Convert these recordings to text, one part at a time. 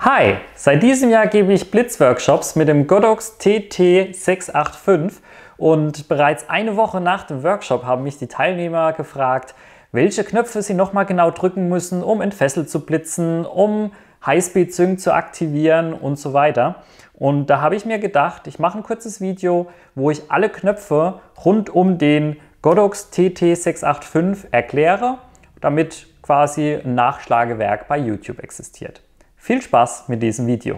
Hi, seit diesem Jahr gebe ich Blitzworkshops mit dem Godox TT685 und bereits eine Woche nach dem Workshop haben mich die Teilnehmer gefragt, welche Knöpfe sie nochmal genau drücken müssen, um entfesselt zu blitzen, um Highspeed Sync zu aktivieren und so weiter. Und da habe ich mir gedacht, ich mache ein kurzes Video, wo ich alle Knöpfe rund um den Godox TT685 erkläre, damit quasi ein Nachschlagewerk bei YouTube existiert. Viel Spaß mit diesem Video!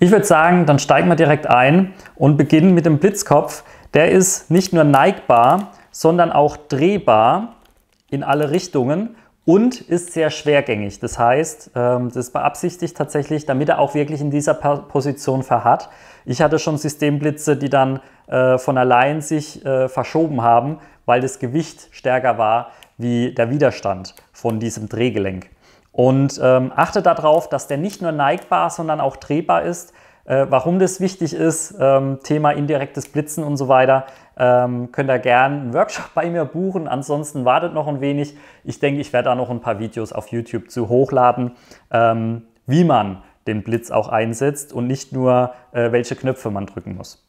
Ich würde sagen, dann steigen wir direkt ein und beginnen mit dem Blitzkopf. Der ist nicht nur neigbar, sondern auch drehbar in alle Richtungen und ist sehr schwergängig. Das heißt, ähm, das beabsichtigt tatsächlich, damit er auch wirklich in dieser Position verharrt. Ich hatte schon Systemblitze, die dann äh, von allein sich äh, verschoben haben, weil das Gewicht stärker war wie der Widerstand von diesem Drehgelenk. Und ähm, achte darauf, dass der nicht nur neigbar, sondern auch drehbar ist. Äh, warum das wichtig ist, ähm, Thema indirektes Blitzen und so weiter, ähm, könnt ihr gerne einen Workshop bei mir buchen. Ansonsten wartet noch ein wenig. Ich denke, ich werde da noch ein paar Videos auf YouTube zu hochladen, ähm, wie man den Blitz auch einsetzt und nicht nur, äh, welche Knöpfe man drücken muss.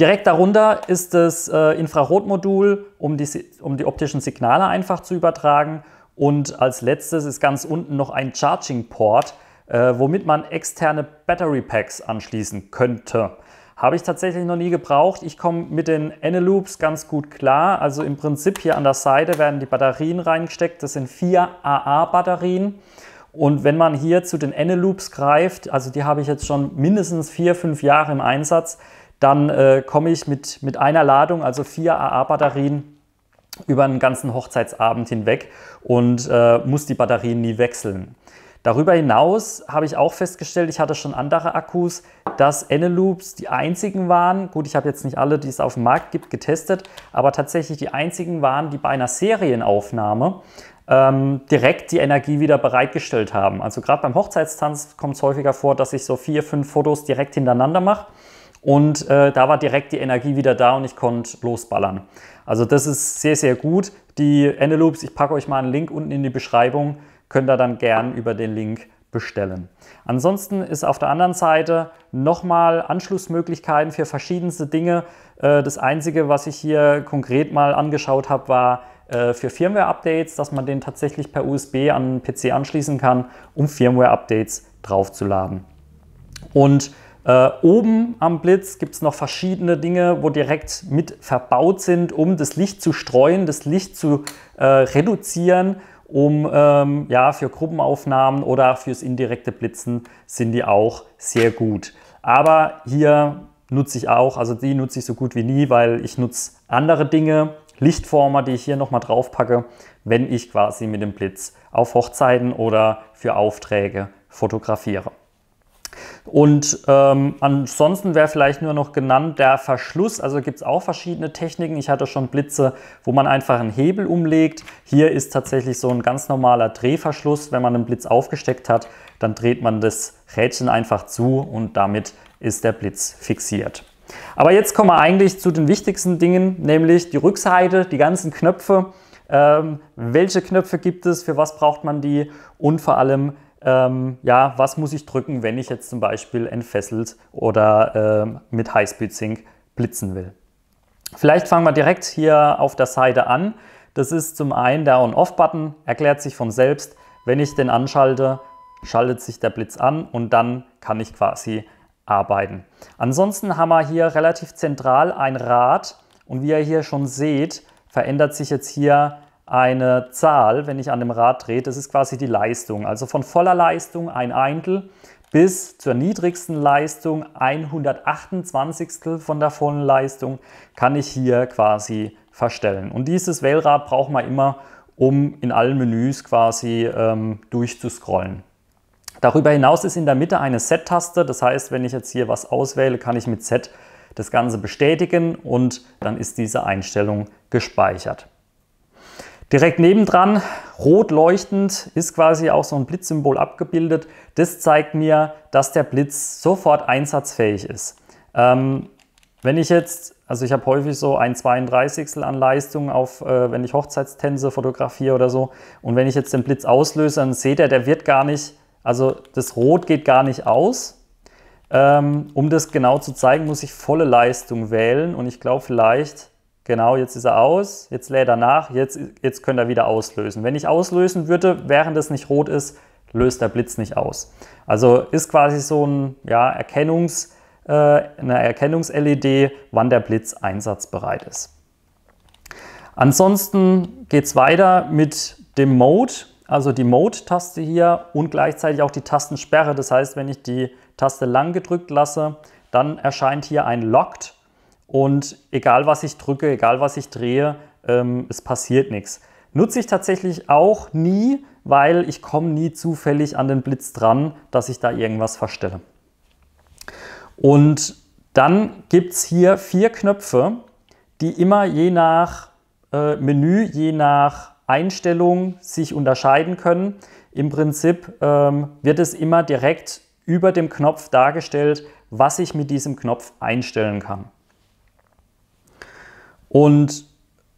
Direkt darunter ist das äh, Infrarotmodul, um die, um die optischen Signale einfach zu übertragen. Und als letztes ist ganz unten noch ein Charging Port, äh, womit man externe Battery Packs anschließen könnte. Habe ich tatsächlich noch nie gebraucht. Ich komme mit den Eneloops ganz gut klar. Also im Prinzip hier an der Seite werden die Batterien reingesteckt. Das sind vier AA-Batterien. Und wenn man hier zu den Eneloops greift, also die habe ich jetzt schon mindestens vier, fünf Jahre im Einsatz, dann äh, komme ich mit, mit einer Ladung, also vier AA-Batterien, über einen ganzen Hochzeitsabend hinweg und äh, muss die Batterien nie wechseln. Darüber hinaus habe ich auch festgestellt, ich hatte schon andere Akkus, dass Eneloops die einzigen waren, gut, ich habe jetzt nicht alle, die es auf dem Markt gibt, getestet, aber tatsächlich die einzigen waren, die bei einer Serienaufnahme ähm, direkt die Energie wieder bereitgestellt haben. Also gerade beim Hochzeitstanz kommt es häufiger vor, dass ich so vier, fünf Fotos direkt hintereinander mache und äh, da war direkt die Energie wieder da und ich konnte losballern. Also das ist sehr, sehr gut. Die Endeloops, ich packe euch mal einen Link unten in die Beschreibung, könnt ihr dann gern über den Link bestellen. Ansonsten ist auf der anderen Seite nochmal Anschlussmöglichkeiten für verschiedenste Dinge. Äh, das Einzige, was ich hier konkret mal angeschaut habe, war äh, für Firmware-Updates, dass man den tatsächlich per USB an den PC anschließen kann, um Firmware-Updates draufzuladen. Und äh, oben am Blitz gibt es noch verschiedene Dinge, wo direkt mit verbaut sind, um das Licht zu streuen, das Licht zu äh, reduzieren, um ähm, ja, für Gruppenaufnahmen oder fürs indirekte Blitzen sind die auch sehr gut. Aber hier nutze ich auch, also die nutze ich so gut wie nie, weil ich nutze andere Dinge, Lichtformer, die ich hier nochmal drauf packe, wenn ich quasi mit dem Blitz auf Hochzeiten oder für Aufträge fotografiere. Und ähm, ansonsten wäre vielleicht nur noch genannt der Verschluss. Also gibt es auch verschiedene Techniken. Ich hatte schon Blitze, wo man einfach einen Hebel umlegt. Hier ist tatsächlich so ein ganz normaler Drehverschluss. Wenn man einen Blitz aufgesteckt hat, dann dreht man das Rädchen einfach zu und damit ist der Blitz fixiert. Aber jetzt kommen wir eigentlich zu den wichtigsten Dingen, nämlich die Rückseite, die ganzen Knöpfe. Ähm, welche Knöpfe gibt es, für was braucht man die und vor allem, ähm, ja, was muss ich drücken, wenn ich jetzt zum Beispiel entfesselt oder äh, mit Highspeed-Sync blitzen will. Vielleicht fangen wir direkt hier auf der Seite an. Das ist zum einen der On-Off-Button, erklärt sich von selbst. Wenn ich den anschalte, schaltet sich der Blitz an und dann kann ich quasi arbeiten. Ansonsten haben wir hier relativ zentral ein Rad und wie ihr hier schon seht, verändert sich jetzt hier eine Zahl, wenn ich an dem Rad drehe, das ist quasi die Leistung. Also von voller Leistung ein Eintel bis zur niedrigsten Leistung 128 von der vollen Leistung kann ich hier quasi verstellen. Und dieses Wählrad braucht man immer, um in allen Menüs quasi ähm, durchzuscrollen. Darüber hinaus ist in der Mitte eine set taste das heißt, wenn ich jetzt hier was auswähle, kann ich mit Set das Ganze bestätigen und dann ist diese Einstellung gespeichert. Direkt nebendran, rot leuchtend, ist quasi auch so ein Blitzsymbol abgebildet. Das zeigt mir, dass der Blitz sofort einsatzfähig ist. Ähm, wenn ich jetzt, also ich habe häufig so ein 32 an Leistung auf, äh, wenn ich Hochzeitstänze fotografiere oder so. Und wenn ich jetzt den Blitz auslöse, dann seht ihr, der wird gar nicht, also das Rot geht gar nicht aus. Ähm, um das genau zu zeigen, muss ich volle Leistung wählen. Und ich glaube, vielleicht Genau, jetzt ist er aus, jetzt lädt er nach, jetzt, jetzt könnt ihr wieder auslösen. Wenn ich auslösen würde, während es nicht rot ist, löst der Blitz nicht aus. Also ist quasi so ein, ja, Erkennungs, äh, eine Erkennungs-LED, wann der Blitz einsatzbereit ist. Ansonsten geht es weiter mit dem Mode, also die Mode-Taste hier und gleichzeitig auch die Tastensperre. Das heißt, wenn ich die Taste lang gedrückt lasse, dann erscheint hier ein Locked und egal was ich drücke, egal was ich drehe, ähm, es passiert nichts. Nutze ich tatsächlich auch nie, weil ich komme nie zufällig an den Blitz dran, dass ich da irgendwas verstelle. Und dann gibt es hier vier Knöpfe, die immer je nach äh, Menü, je nach Einstellung sich unterscheiden können. Im Prinzip ähm, wird es immer direkt über dem Knopf dargestellt, was ich mit diesem Knopf einstellen kann. Und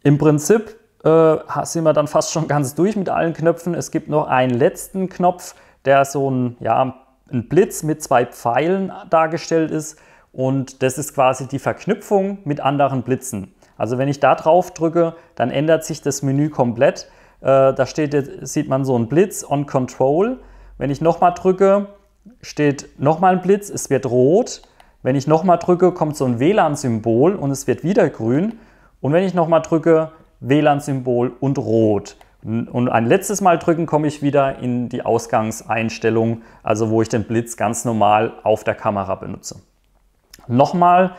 im Prinzip äh, sind wir dann fast schon ganz durch mit allen Knöpfen. Es gibt noch einen letzten Knopf, der so ein, ja, ein Blitz mit zwei Pfeilen dargestellt ist. Und das ist quasi die Verknüpfung mit anderen Blitzen. Also wenn ich da drauf drücke, dann ändert sich das Menü komplett. Äh, da steht, sieht man so einen Blitz on Control. Wenn ich nochmal drücke, steht nochmal ein Blitz, es wird rot. Wenn ich nochmal drücke, kommt so ein WLAN-Symbol und es wird wieder grün. Und wenn ich nochmal drücke, WLAN-Symbol und Rot. Und ein letztes Mal drücken komme ich wieder in die Ausgangseinstellung, also wo ich den Blitz ganz normal auf der Kamera benutze. Nochmal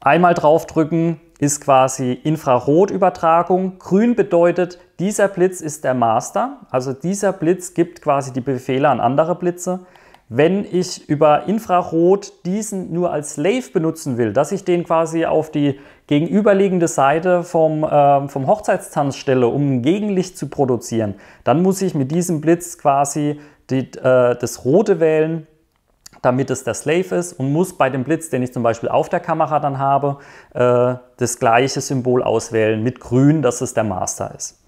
einmal drauf drücken ist quasi Infrarotübertragung. Grün bedeutet, dieser Blitz ist der Master, also dieser Blitz gibt quasi die Befehle an andere Blitze wenn ich über Infrarot diesen nur als Slave benutzen will, dass ich den quasi auf die gegenüberliegende Seite vom, äh, vom Hochzeitstanz stelle, um ein Gegenlicht zu produzieren, dann muss ich mit diesem Blitz quasi die, äh, das Rote wählen, damit es der Slave ist und muss bei dem Blitz, den ich zum Beispiel auf der Kamera dann habe, äh, das gleiche Symbol auswählen mit Grün, dass es der Master ist.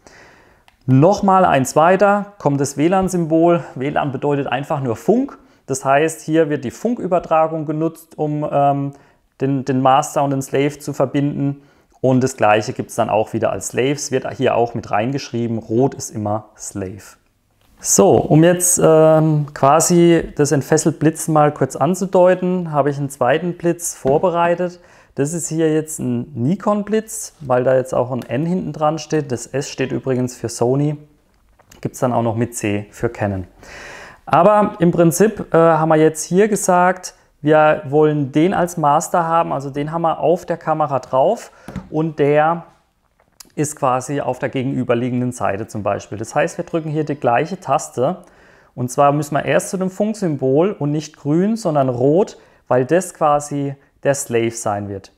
Nochmal eins weiter, kommt das WLAN-Symbol. WLAN bedeutet einfach nur Funk. Das heißt, hier wird die Funkübertragung genutzt, um ähm, den, den Master und den Slave zu verbinden. Und das gleiche gibt es dann auch wieder als Slaves, wird hier auch mit reingeschrieben. Rot ist immer Slave. So, um jetzt ähm, quasi das entfesselt Blitz mal kurz anzudeuten, habe ich einen zweiten Blitz vorbereitet. Das ist hier jetzt ein Nikon-Blitz, weil da jetzt auch ein N hinten dran steht. Das S steht übrigens für Sony. Gibt es dann auch noch mit C für Canon. Aber im Prinzip äh, haben wir jetzt hier gesagt, wir wollen den als Master haben, also den haben wir auf der Kamera drauf und der ist quasi auf der gegenüberliegenden Seite zum Beispiel. Das heißt, wir drücken hier die gleiche Taste und zwar müssen wir erst zu dem Funksymbol und nicht grün, sondern rot, weil das quasi der Slave sein wird.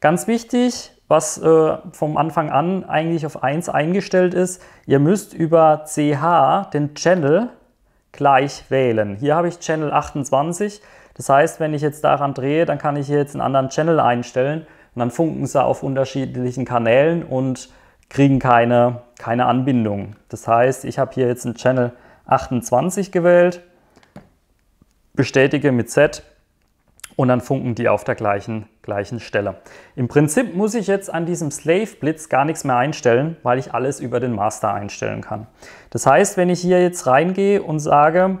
Ganz wichtig, was äh, vom Anfang an eigentlich auf 1 eingestellt ist, ihr müsst über CH den Channel gleich wählen. Hier habe ich Channel 28. Das heißt, wenn ich jetzt daran drehe, dann kann ich hier jetzt einen anderen Channel einstellen und dann funken sie auf unterschiedlichen Kanälen und kriegen keine, keine Anbindung. Das heißt, ich habe hier jetzt einen Channel 28 gewählt, bestätige mit Z und dann funken die auf der gleichen, gleichen Stelle. Im Prinzip muss ich jetzt an diesem Slave Blitz gar nichts mehr einstellen, weil ich alles über den Master einstellen kann. Das heißt, wenn ich hier jetzt reingehe und sage,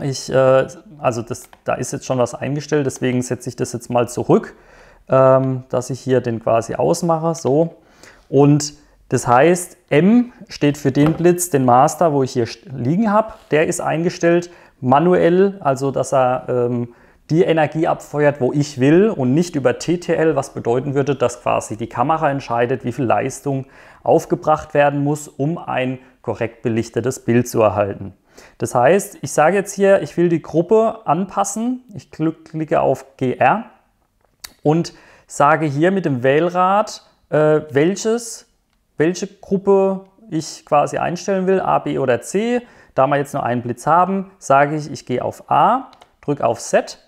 ich, äh, also das, da ist jetzt schon was eingestellt, deswegen setze ich das jetzt mal zurück, ähm, dass ich hier den quasi ausmache, so. Und das heißt, M steht für den Blitz, den Master, wo ich hier liegen habe, der ist eingestellt manuell, also dass er ähm, die Energie abfeuert, wo ich will und nicht über TTL, was bedeuten würde, dass quasi die Kamera entscheidet, wie viel Leistung aufgebracht werden muss, um ein korrekt belichtetes Bild zu erhalten. Das heißt, ich sage jetzt hier, ich will die Gruppe anpassen. Ich klicke auf GR und sage hier mit dem Wählrad, äh, welches, welche Gruppe ich quasi einstellen will, A, B oder C. Da wir jetzt nur einen Blitz haben, sage ich, ich gehe auf A, drücke auf Set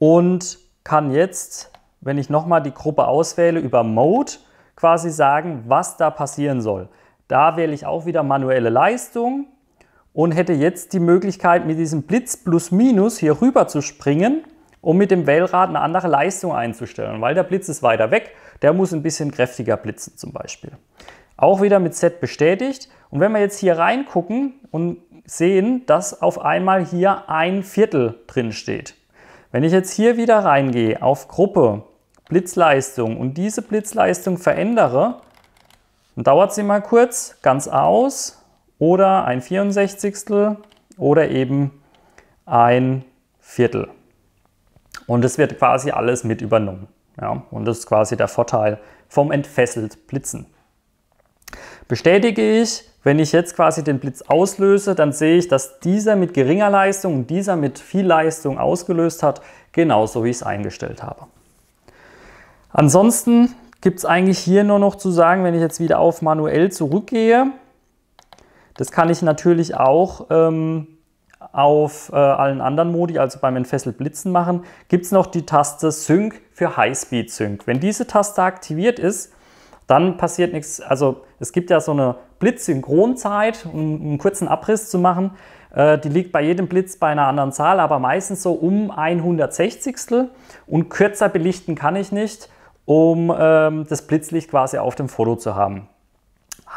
und kann jetzt, wenn ich nochmal die Gruppe auswähle, über Mode quasi sagen, was da passieren soll. Da wähle ich auch wieder manuelle Leistung und hätte jetzt die Möglichkeit, mit diesem Blitz plus minus hier rüber zu springen, um mit dem Wählrad eine andere Leistung einzustellen, weil der Blitz ist weiter weg, der muss ein bisschen kräftiger blitzen zum Beispiel. Auch wieder mit Set bestätigt. Und wenn wir jetzt hier reingucken und sehen, dass auf einmal hier ein Viertel drin steht. Wenn ich jetzt hier wieder reingehe auf Gruppe, Blitzleistung und diese Blitzleistung verändere, dann dauert sie mal kurz, ganz aus oder ein 64. oder eben ein Viertel. Und es wird quasi alles mit übernommen. Ja, und das ist quasi der Vorteil vom entfesselt Blitzen. Bestätige ich, wenn ich jetzt quasi den Blitz auslöse, dann sehe ich, dass dieser mit geringer Leistung und dieser mit viel Leistung ausgelöst hat, genauso wie ich es eingestellt habe. Ansonsten gibt es eigentlich hier nur noch zu sagen, wenn ich jetzt wieder auf manuell zurückgehe, das kann ich natürlich auch ähm, auf äh, allen anderen Modi, also beim Entfessel Blitzen machen, gibt es noch die Taste Sync für Highspeed Sync. Wenn diese Taste aktiviert ist, dann passiert nichts. Also es gibt ja so eine Blitzsynchronzeit, um einen kurzen Abriss zu machen. Äh, die liegt bei jedem Blitz bei einer anderen Zahl, aber meistens so um 160. Und kürzer belichten kann ich nicht, um ähm, das Blitzlicht quasi auf dem Foto zu haben.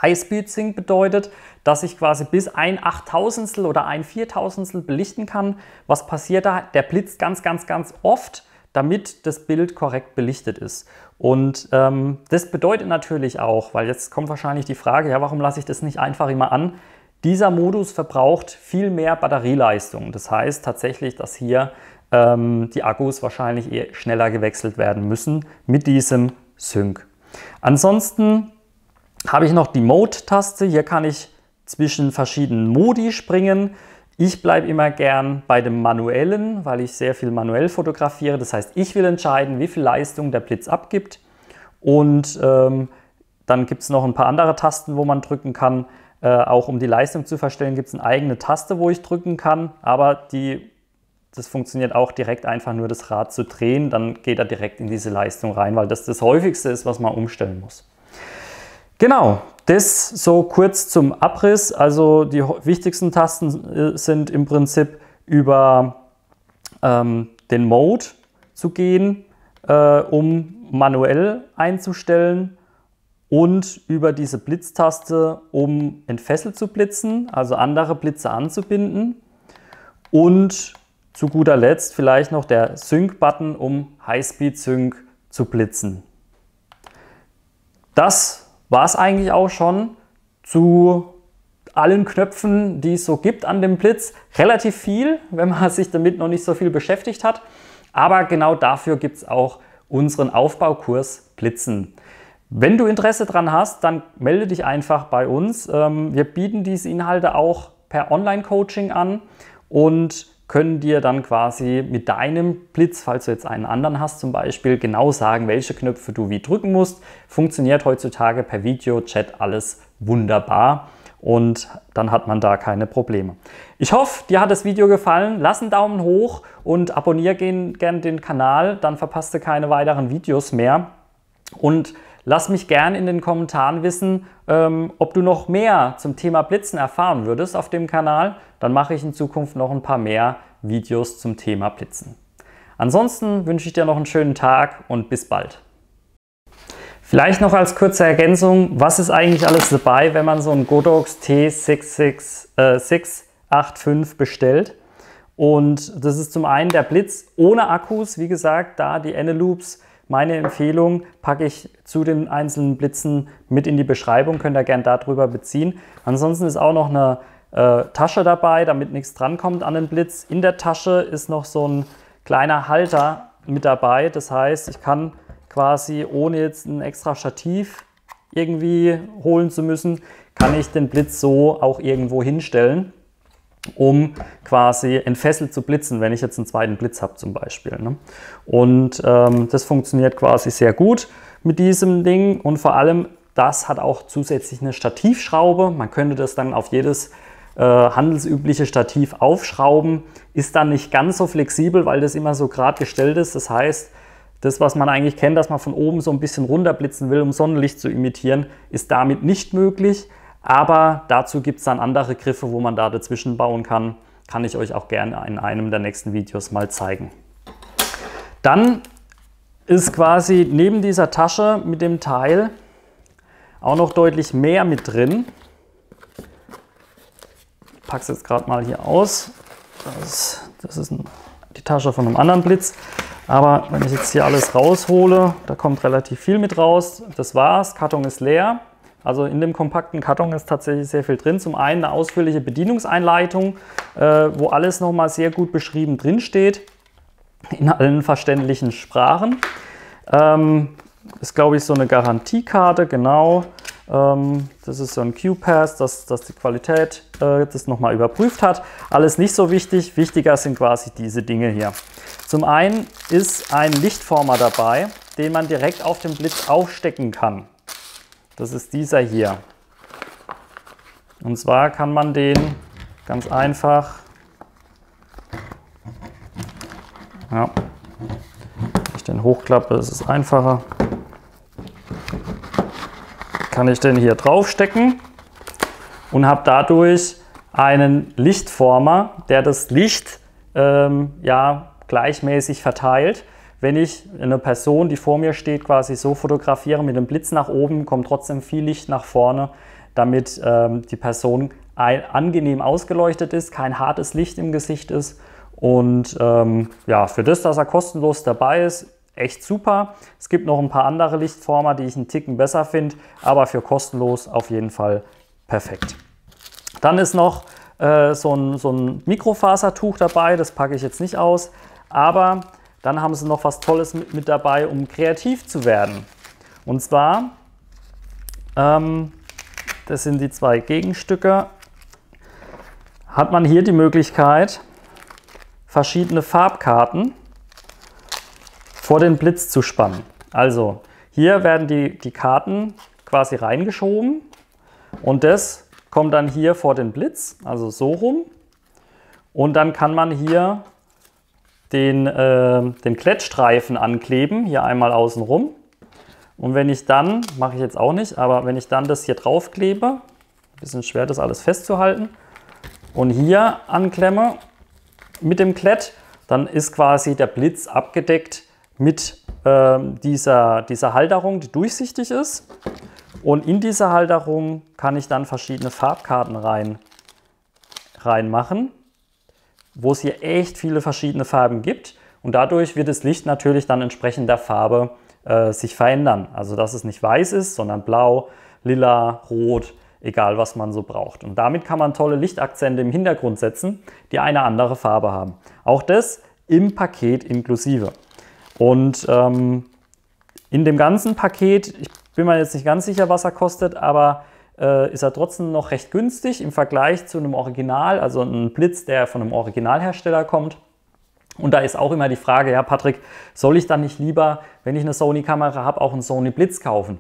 Highspeed Sync bedeutet, dass ich quasi bis ein Achttausendstel oder ein Viertausendstel belichten kann. Was passiert da? Der blitzt ganz, ganz, ganz oft damit das Bild korrekt belichtet ist. Und ähm, das bedeutet natürlich auch, weil jetzt kommt wahrscheinlich die Frage, ja, warum lasse ich das nicht einfach immer an? Dieser Modus verbraucht viel mehr Batterieleistung. Das heißt tatsächlich, dass hier ähm, die Akkus wahrscheinlich eher schneller gewechselt werden müssen mit diesem Sync. Ansonsten habe ich noch die Mode-Taste. Hier kann ich zwischen verschiedenen Modi springen. Ich bleibe immer gern bei dem Manuellen, weil ich sehr viel manuell fotografiere. Das heißt, ich will entscheiden, wie viel Leistung der Blitz abgibt. Und ähm, dann gibt es noch ein paar andere Tasten, wo man drücken kann. Äh, auch um die Leistung zu verstellen, gibt es eine eigene Taste, wo ich drücken kann. Aber die, das funktioniert auch direkt einfach nur das Rad zu drehen. Dann geht er direkt in diese Leistung rein, weil das das häufigste ist, was man umstellen muss. Genau, das so kurz zum Abriss. Also die wichtigsten Tasten äh, sind im Prinzip über ähm, den Mode zu gehen, äh, um manuell einzustellen und über diese Blitztaste, um entfesselt zu blitzen, also andere Blitze anzubinden. Und zu guter Letzt vielleicht noch der Sync-Button, um Highspeed-Sync zu blitzen. Das war es eigentlich auch schon zu allen Knöpfen, die es so gibt an dem Blitz, relativ viel, wenn man sich damit noch nicht so viel beschäftigt hat. Aber genau dafür gibt es auch unseren Aufbaukurs Blitzen. Wenn du Interesse daran hast, dann melde dich einfach bei uns. Ähm, wir bieten diese Inhalte auch per Online-Coaching an und können dir dann quasi mit deinem Blitz, falls du jetzt einen anderen hast zum Beispiel, genau sagen, welche Knöpfe du wie drücken musst. Funktioniert heutzutage per Videochat alles wunderbar und dann hat man da keine Probleme. Ich hoffe, dir hat das Video gefallen. Lass einen Daumen hoch und abonniere gerne den Kanal, dann verpasst du keine weiteren Videos mehr. Und Lass mich gern in den Kommentaren wissen, ähm, ob du noch mehr zum Thema Blitzen erfahren würdest auf dem Kanal. Dann mache ich in Zukunft noch ein paar mehr Videos zum Thema Blitzen. Ansonsten wünsche ich dir noch einen schönen Tag und bis bald. Vielleicht noch als kurze Ergänzung, was ist eigentlich alles dabei, wenn man so einen Godox t 685 äh, bestellt? Und das ist zum einen der Blitz ohne Akkus, wie gesagt, da die Ene Loops meine Empfehlung packe ich zu den einzelnen Blitzen mit in die Beschreibung, könnt ihr gerne darüber beziehen. Ansonsten ist auch noch eine äh, Tasche dabei, damit nichts drankommt an den Blitz. In der Tasche ist noch so ein kleiner Halter mit dabei. Das heißt, ich kann quasi ohne jetzt ein extra Stativ irgendwie holen zu müssen, kann ich den Blitz so auch irgendwo hinstellen um quasi entfesselt zu blitzen, wenn ich jetzt einen zweiten Blitz habe zum Beispiel. Ne? Und ähm, das funktioniert quasi sehr gut mit diesem Ding und vor allem das hat auch zusätzlich eine Stativschraube. Man könnte das dann auf jedes äh, handelsübliche Stativ aufschrauben. Ist dann nicht ganz so flexibel, weil das immer so gerade gestellt ist. Das heißt, das, was man eigentlich kennt, dass man von oben so ein bisschen runterblitzen will, um Sonnenlicht zu imitieren, ist damit nicht möglich. Aber dazu gibt es dann andere Griffe, wo man da dazwischen bauen kann. Kann ich euch auch gerne in einem der nächsten Videos mal zeigen. Dann ist quasi neben dieser Tasche mit dem Teil auch noch deutlich mehr mit drin. Ich packe es jetzt gerade mal hier aus. Das, das ist ein, die Tasche von einem anderen Blitz. Aber wenn ich jetzt hier alles raushole, da kommt relativ viel mit raus. Das war's, Karton ist leer. Also in dem kompakten Karton ist tatsächlich sehr viel drin. Zum einen eine ausführliche Bedienungseinleitung, äh, wo alles nochmal sehr gut beschrieben drin steht, in allen verständlichen Sprachen. Ähm, ist, glaube ich, so eine Garantiekarte, genau. Ähm, das ist so ein Q-Pass, dass, dass die Qualität äh, das nochmal überprüft hat. Alles nicht so wichtig. Wichtiger sind quasi diese Dinge hier. Zum einen ist ein Lichtformer dabei, den man direkt auf dem Blitz aufstecken kann. Das ist dieser hier. Und zwar kann man den ganz einfach, ja, wenn ich den hochklappe, ist es einfacher, kann ich den hier draufstecken und habe dadurch einen Lichtformer, der das Licht ähm, ja, gleichmäßig verteilt wenn ich eine Person, die vor mir steht, quasi so fotografiere mit dem Blitz nach oben, kommt trotzdem viel Licht nach vorne, damit ähm, die Person angenehm ausgeleuchtet ist, kein hartes Licht im Gesicht ist. Und ähm, ja, für das, dass er kostenlos dabei ist, echt super. Es gibt noch ein paar andere Lichtformer, die ich einen Ticken besser finde, aber für kostenlos auf jeden Fall perfekt. Dann ist noch äh, so, ein, so ein Mikrofasertuch dabei, das packe ich jetzt nicht aus, aber dann haben sie noch was Tolles mit, mit dabei, um kreativ zu werden. Und zwar, ähm, das sind die zwei Gegenstücke, hat man hier die Möglichkeit, verschiedene Farbkarten vor den Blitz zu spannen. Also hier werden die, die Karten quasi reingeschoben und das kommt dann hier vor den Blitz, also so rum. Und dann kann man hier den, äh, den Klettstreifen ankleben, hier einmal außenrum. Und wenn ich dann, mache ich jetzt auch nicht, aber wenn ich dann das hier drauf klebe, ein bisschen schwer das alles festzuhalten, und hier anklemme mit dem Klett, dann ist quasi der Blitz abgedeckt mit äh, dieser, dieser Halterung, die durchsichtig ist. Und in diese Halterung kann ich dann verschiedene Farbkarten rein, reinmachen wo es hier echt viele verschiedene Farben gibt. Und dadurch wird das Licht natürlich dann entsprechend der Farbe äh, sich verändern. Also dass es nicht weiß ist, sondern blau, lila, rot, egal was man so braucht. Und damit kann man tolle Lichtakzente im Hintergrund setzen, die eine andere Farbe haben. Auch das im Paket inklusive. Und ähm, in dem ganzen Paket, ich bin mir jetzt nicht ganz sicher, was er kostet, aber äh, ist er trotzdem noch recht günstig im Vergleich zu einem Original, also ein Blitz, der von einem Originalhersteller kommt. Und da ist auch immer die Frage, ja Patrick, soll ich dann nicht lieber, wenn ich eine Sony-Kamera habe, auch einen Sony Blitz kaufen?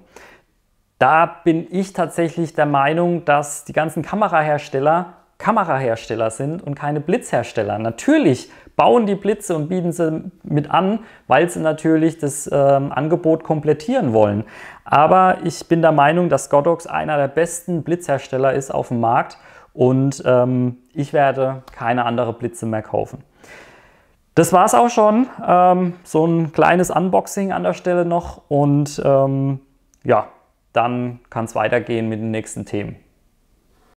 Da bin ich tatsächlich der Meinung, dass die ganzen Kamerahersteller Kamerahersteller sind und keine Blitzhersteller. Natürlich bauen die Blitze und bieten sie mit an, weil sie natürlich das ähm, Angebot komplettieren wollen. Aber ich bin der Meinung, dass Godox einer der besten Blitzhersteller ist auf dem Markt und ähm, ich werde keine andere Blitze mehr kaufen. Das war es auch schon. Ähm, so ein kleines Unboxing an der Stelle noch und ähm, ja, dann kann es weitergehen mit den nächsten Themen.